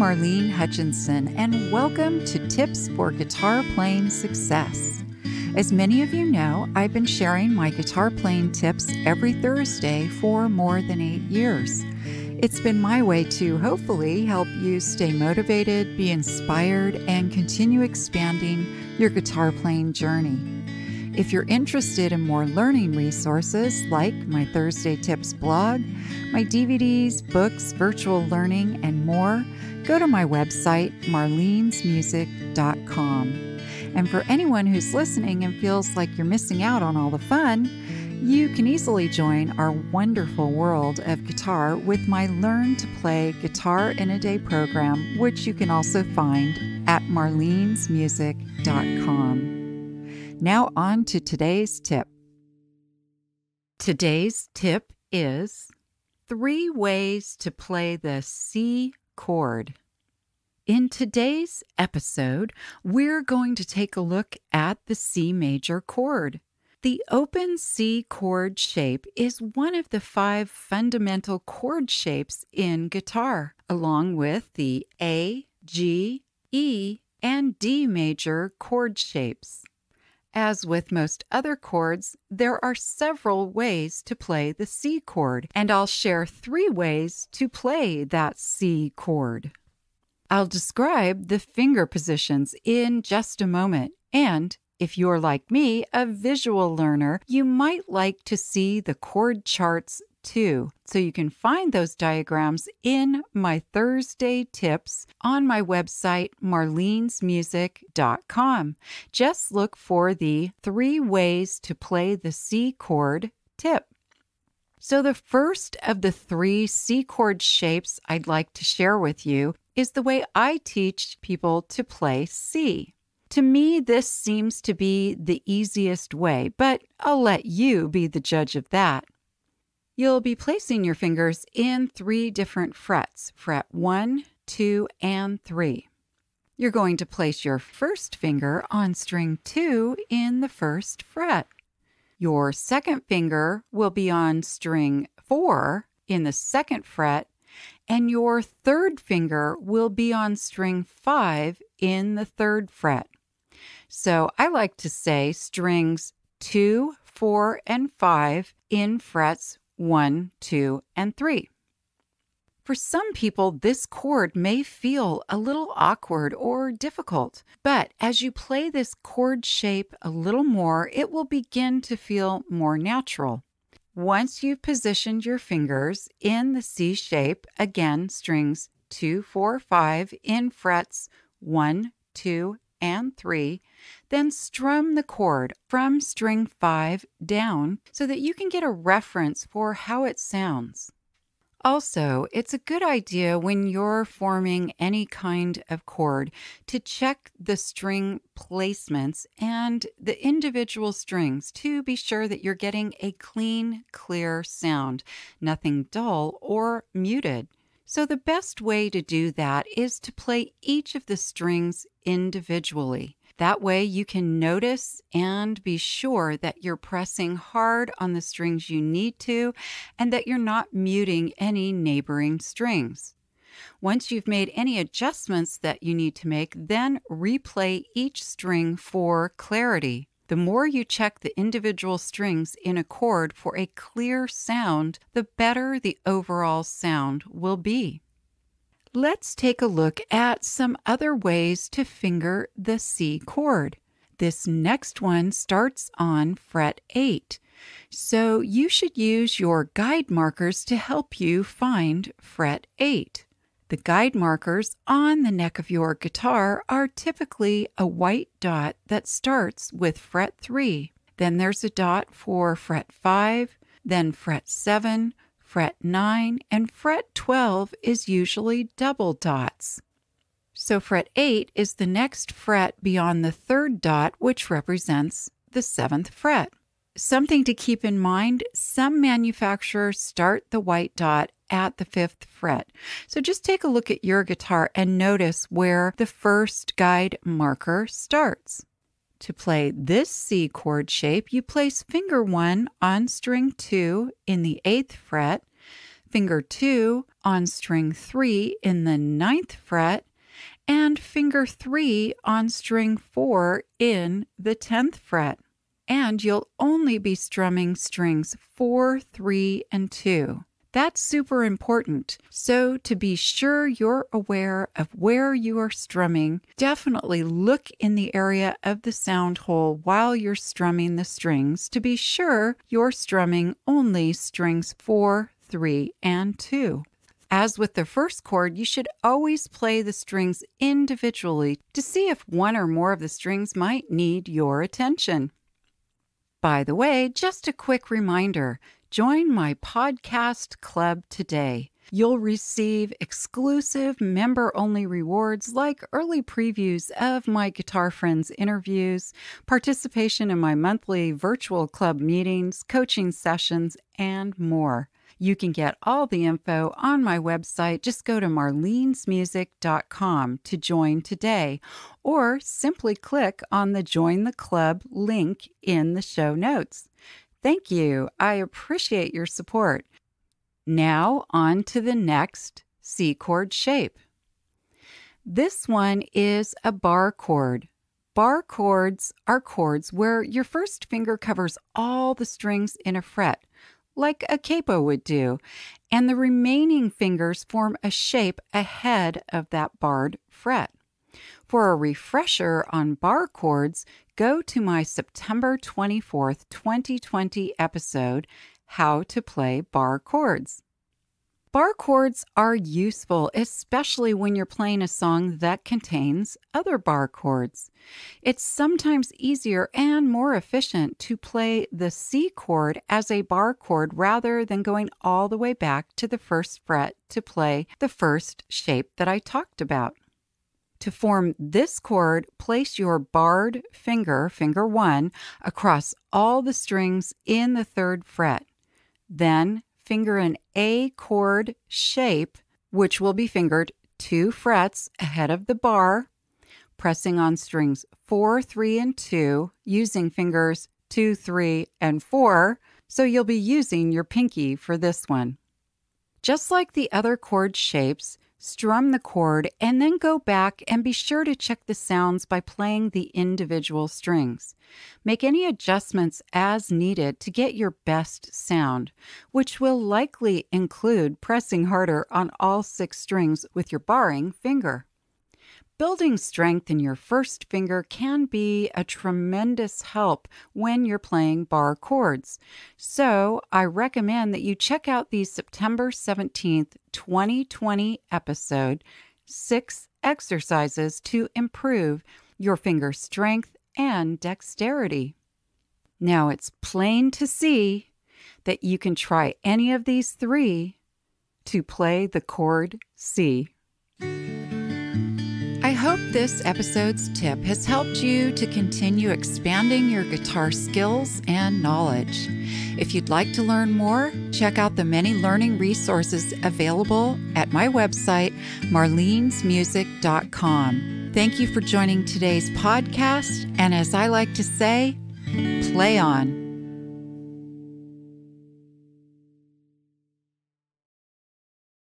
I'm Marlene Hutchinson, and welcome to Tips for Guitar Playing Success. As many of you know, I've been sharing my guitar playing tips every Thursday for more than eight years. It's been my way to hopefully help you stay motivated, be inspired, and continue expanding your guitar playing journey. If you're interested in more learning resources like my Thursday Tips blog, my DVDs, books, virtual learning, and more, go to my website, marlenesmusic.com. And for anyone who's listening and feels like you're missing out on all the fun, you can easily join our wonderful world of guitar with my Learn to Play Guitar in a Day program, which you can also find at marlenesmusic.com. Now, on to today's tip. Today's tip is three ways to play the C chord. In today's episode, we're going to take a look at the C major chord. The open C chord shape is one of the five fundamental chord shapes in guitar, along with the A, G, E, and D major chord shapes. As with most other chords, there are several ways to play the C chord, and I'll share three ways to play that C chord. I'll describe the finger positions in just a moment, and if you're like me, a visual learner, you might like to see the chord charts too. So you can find those diagrams in my Thursday tips on my website, marlenesmusic.com. Just look for the three ways to play the C chord tip. So, the first of the three C chord shapes I'd like to share with you is the way I teach people to play C. To me, this seems to be the easiest way, but I'll let you be the judge of that. You'll be placing your fingers in three different frets fret 1, 2, and 3. You're going to place your first finger on string 2 in the first fret. Your second finger will be on string 4 in the second fret, and your third finger will be on string 5 in the third fret. So I like to say strings 2, 4, and 5 in frets 1, 2, and 3. For some people, this chord may feel a little awkward or difficult, but as you play this chord shape a little more, it will begin to feel more natural. Once you've positioned your fingers in the C shape, again, strings 2, 4, 5 in frets 1, 2, and 3, then strum the chord from string 5 down so that you can get a reference for how it sounds. Also, it's a good idea when you're forming any kind of chord to check the string placements and the individual strings to be sure that you're getting a clean, clear sound, nothing dull or muted. So, the best way to do that is to play each of the strings individually. That way, you can notice and be sure that you're pressing hard on the strings you need to and that you're not muting any neighboring strings. Once you've made any adjustments that you need to make, then replay each string for clarity. The more you check the individual strings in a chord for a clear sound, the better the overall sound will be. Let's take a look at some other ways to finger the C chord. This next one starts on fret 8, so you should use your guide markers to help you find fret 8. The guide markers on the neck of your guitar are typically a white dot that starts with fret 3. Then there's a dot for fret 5, then fret 7, fret 9, and fret 12 is usually double dots. So fret 8 is the next fret beyond the third dot, which represents the seventh fret. Something to keep in mind some manufacturers start the white dot at the fifth fret. So just take a look at your guitar and notice where the first guide marker starts. To play this C chord shape, you place finger one on string two in the eighth fret, finger two on string three in the ninth fret, and finger three on string four in the tenth fret. And you'll only be strumming strings four, three, and two. That's super important. So, to be sure you're aware of where you are strumming, definitely look in the area of the sound hole while you're strumming the strings to be sure you're strumming only strings 4, 3, and 2. As with the first chord, you should always play the strings individually to see if one or more of the strings might need your attention. By the way, just a quick reminder Join my podcast club today. You'll receive exclusive member only rewards like early previews of my Guitar Friends interviews, participation in my monthly virtual club meetings, coaching sessions, and more. You can get all the info on my website. Just go to marlenesmusic.com to join today, or simply click on the Join the Club link in the show notes. Thank you. I appreciate your support. Now, on to the next C chord shape. This one is a bar chord. Bar chords are chords where your first finger covers all the strings in a fret, like a capo would do, and the remaining fingers form a shape ahead of that barred fret. For a refresher on bar chords, go to my September 24th, 2020 episode, How to Play Bar Chords. Bar chords are useful, especially when you're playing a song that contains other bar chords. It's sometimes easier and more efficient to play the C chord as a bar chord rather than going all the way back to the first fret to play the first shape that I talked about. To form this chord, place your barred finger, finger one, across all the strings in the third fret. Then finger an A chord shape, which will be fingered two frets ahead of the bar, pressing on strings 4, 3, and 2 using fingers 2, 3, and 4, so you'll be using your pinky for this one. Just like the other chord shapes, strum the chord, and then go back and be sure to check the sounds by playing the individual strings. Make any adjustments as needed to get your best sound, which will likely include pressing harder on all six strings with your barring finger. Building strength in your first finger can be a tremendous help when you're playing bar chords. So I recommend that you check out the September 17th, 2020 episode, Six Exercises to Improve Your Finger Strength and Dexterity. Now it's plain to see that you can try any of these three to play the chord C hope this episode's tip has helped you to continue expanding your guitar skills and knowledge. If you'd like to learn more, check out the many learning resources available at my website, marlenesmusic.com. Thank you for joining today's podcast, and as I like to say, play on.